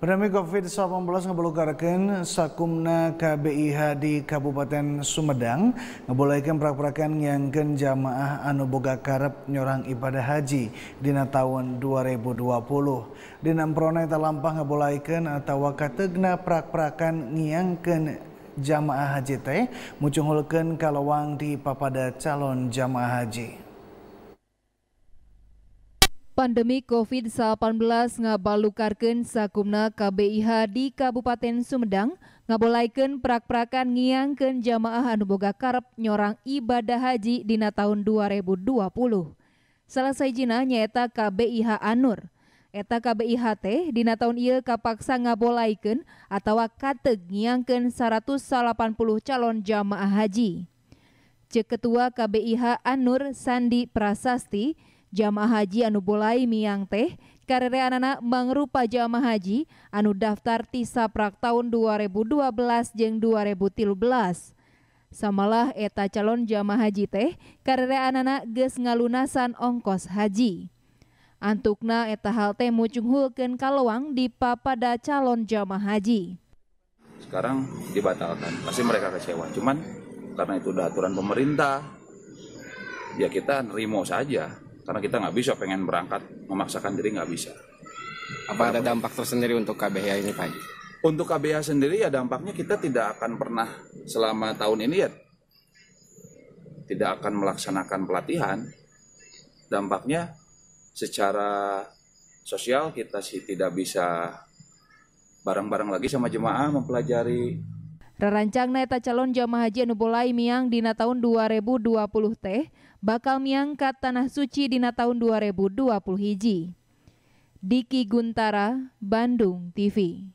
Pandemi COVID-19 ngebelukarkan sakumna KBIH di Kabupaten Sumedang ngebolehkan prak-prakan yang ken jamaah anu boga karep nyorang ibadah haji dina tahun 2020. Dina prone talampah ngebolehkan atau wakategna perak-perakan ngiangkan jamaah haji teh mucunghulkan kalawang di papada calon jamaah haji. Pandemi COVID-19 ngabalukarkan sakumna KBIH di Kabupaten Sumedang ngabolaikan prak-prakan ngiangkan jamaah anuboga karep nyorang ibadah haji dina tahun 2020. Salah jina nyeta KBIH Anur. Eta KBIH teh dina tahun iya kapaksa ngabolaikan atau kateg ngiangkan 180 calon jamaah haji. Cek Ketua KBIH Anur Sandi Prasasti, jamaah haji anu bolai miang teh karere anana mangrupa jamaah haji anu daftar ti saprak tahun 2012 jeng 2013 samalah eta calon jamaah haji teh karere anana ges ngalunasan ongkos haji antukna eta hal teh mucunghulkeun kalawang di papada calon jamaah haji sekarang dibatalkan pasti mereka kecewa cuman karena itu udah aturan pemerintah ya kita nerimo saja karena kita nggak bisa pengen berangkat memaksakan diri nggak bisa apa ada dampak tersendiri untuk KBH ini Pak? Untuk KBH sendiri ya dampaknya kita tidak akan pernah selama tahun ini ya tidak akan melaksanakan pelatihan. Dampaknya secara sosial kita sih tidak bisa bareng-bareng lagi sama jemaah mempelajari Rancang naeta calon jamaah haji anu bolai miang dina tahun 2020 teh bakal miang miangkat tanah suci dina tahun 2020 hiji. Diki Guntara, Bandung TV.